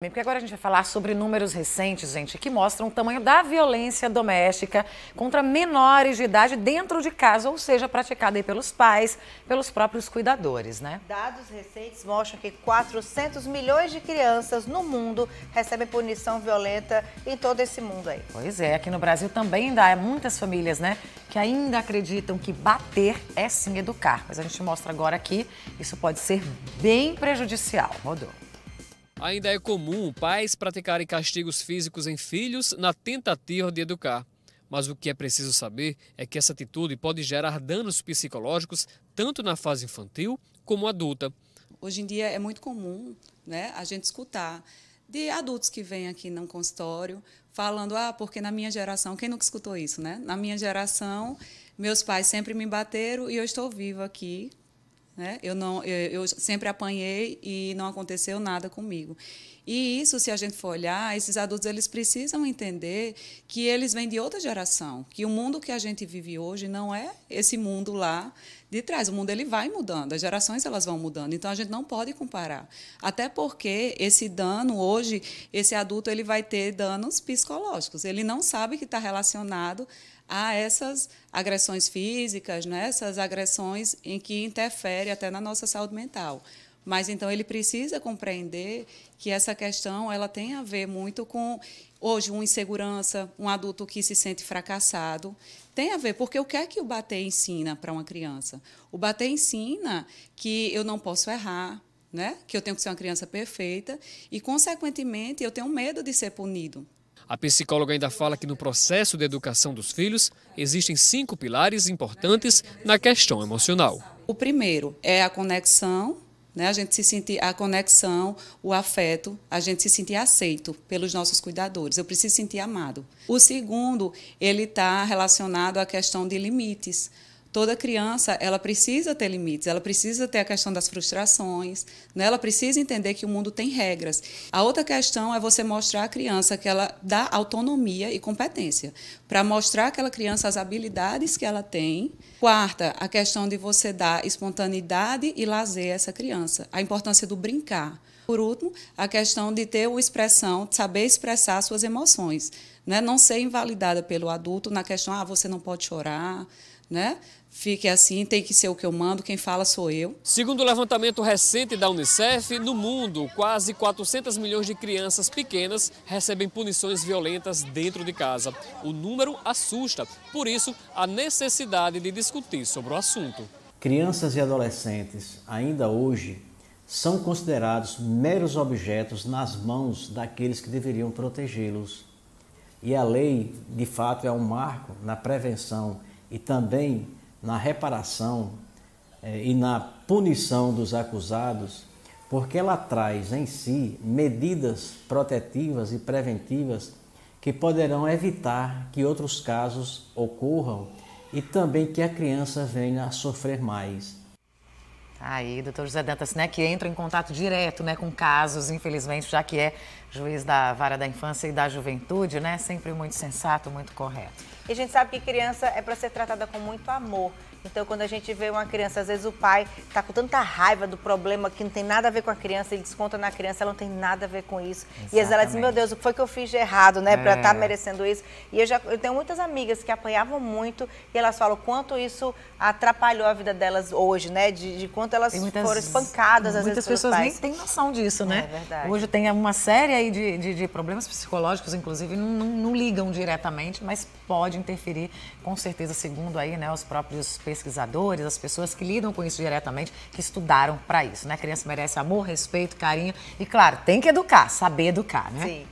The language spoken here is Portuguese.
Porque agora a gente vai falar sobre números recentes, gente, que mostram o tamanho da violência doméstica contra menores de idade dentro de casa, ou seja, praticada pelos pais, pelos próprios cuidadores, né? Dados recentes mostram que 400 milhões de crianças no mundo recebem punição violenta em todo esse mundo aí. Pois é, aqui no Brasil também ainda há muitas famílias, né, que ainda acreditam que bater é sim educar. Mas a gente mostra agora aqui, isso pode ser bem prejudicial. Rodou. Ainda é comum pais praticarem castigos físicos em filhos na tentativa de educar. Mas o que é preciso saber é que essa atitude pode gerar danos psicológicos tanto na fase infantil como adulta. Hoje em dia é muito comum né, a gente escutar de adultos que vêm aqui no consultório falando: ah, porque na minha geração, quem nunca escutou isso, né? Na minha geração, meus pais sempre me bateram e eu estou vivo aqui né? Eu, não, eu, eu sempre apanhei e não aconteceu nada comigo. E isso, se a gente for olhar, esses adultos eles precisam entender que eles vêm de outra geração, que o mundo que a gente vive hoje não é esse mundo lá de trás. O mundo ele vai mudando, as gerações elas vão mudando. Então a gente não pode comparar. Até porque esse dano hoje, esse adulto ele vai ter danos psicológicos. Ele não sabe que está relacionado a essas agressões físicas, né? essas agressões em que interfere até na nossa saúde mental. Mas então ele precisa compreender que essa questão ela tem a ver muito com hoje uma insegurança, um adulto que se sente fracassado. Tem a ver, porque o que é que o bater ensina para uma criança? O bater ensina que eu não posso errar, né? que eu tenho que ser uma criança perfeita e, consequentemente, eu tenho medo de ser punido. A psicóloga ainda fala que no processo de educação dos filhos existem cinco pilares importantes na questão emocional. O primeiro é a conexão né? a gente se sentir a conexão, o afeto, a gente se sentir aceito pelos nossos cuidadores. Eu preciso sentir amado. O segundo, ele está relacionado à questão de limites toda criança ela precisa ter limites, ela precisa ter a questão das frustrações, né? ela precisa entender que o mundo tem regras. A outra questão é você mostrar à criança que ela dá autonomia e competência, para mostrar àquela criança as habilidades que ela tem. Quarta, a questão de você dar espontaneidade e lazer a essa criança, a importância do brincar. Por último, a questão de ter uma expressão, saber expressar suas emoções, né? não ser invalidada pelo adulto na questão, ah, você não pode chorar, né? Fique assim, tem que ser o que eu mando, quem fala sou eu. Segundo o levantamento recente da Unicef, no mundo, quase 400 milhões de crianças pequenas recebem punições violentas dentro de casa. O número assusta, por isso, a necessidade de discutir sobre o assunto. Crianças e adolescentes, ainda hoje, são considerados meros objetos nas mãos daqueles que deveriam protegê-los. E a lei, de fato, é um marco na prevenção e também na reparação é, e na punição dos acusados, porque ela traz em si medidas protetivas e preventivas que poderão evitar que outros casos ocorram e também que a criança venha a sofrer mais. Aí, doutor José Dantas, né, que entra em contato direto né, com casos, infelizmente, já que é juiz da vara da infância e da juventude, né? Sempre muito sensato, muito correto. E a gente sabe que criança é para ser tratada com muito amor. Então, quando a gente vê uma criança, às vezes o pai tá com tanta raiva do problema que não tem nada a ver com a criança, ele desconta na criança, ela não tem nada a ver com isso. Exatamente. E às vezes ela diz, meu Deus, o que foi que eu fiz de errado, né, tá é. para estar tá merecendo isso? E eu já eu tenho muitas amigas que apanhavam muito e elas falam quanto isso atrapalhou a vida delas hoje, né, de, de quanto elas muitas, foram espancadas, às muitas vezes, Muitas pessoas nem têm noção disso, né? É verdade. Hoje tem uma série aí de, de, de problemas psicológicos, inclusive, não, não, não ligam diretamente, mas pode interferir, com certeza, segundo aí, né, os próprios pesquisadores, as pessoas que lidam com isso diretamente, que estudaram para isso, né? A criança merece amor, respeito, carinho e, claro, tem que educar, saber educar, né? Sim.